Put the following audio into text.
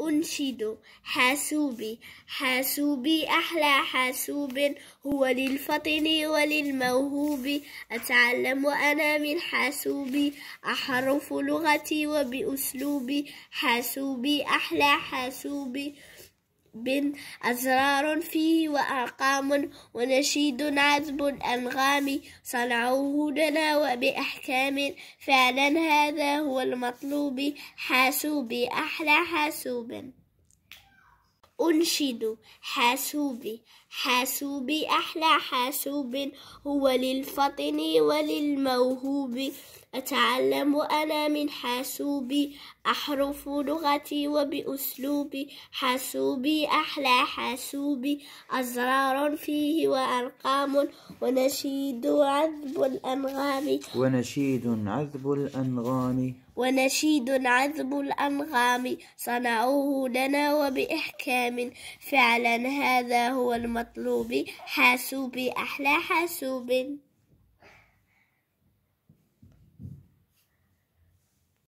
أنشد حاسوبي حاسوبي أحلى حاسوب هو للفطن وللموهوب أتعلم أنا من حاسوبي أحرف لغتي وبأسلوبي حاسوبي أحلى حاسوبي أزرار فيه وأرقام ونشيد عذب الأنغام صنعوه لنا وبأحكام فعلا هذا هو المطلوب حاسوبي أحلى حاسوب أنشد حاسوبي حاسوبي أحلى حاسوب هو للفطن وللموهوب أتعلم أنا من حاسوبي أحرف لغتي وبأسلوبي حاسوبي أحلى حاسوبي أزرار فيه وأرقام ونشيد عذب الأنغام ونشيد عذب الأنغام ونشيد عذب الأنغام صنعوه لنا وبإحكام فعلا هذا هو المطلوب حاسوبي أحلى حاسوب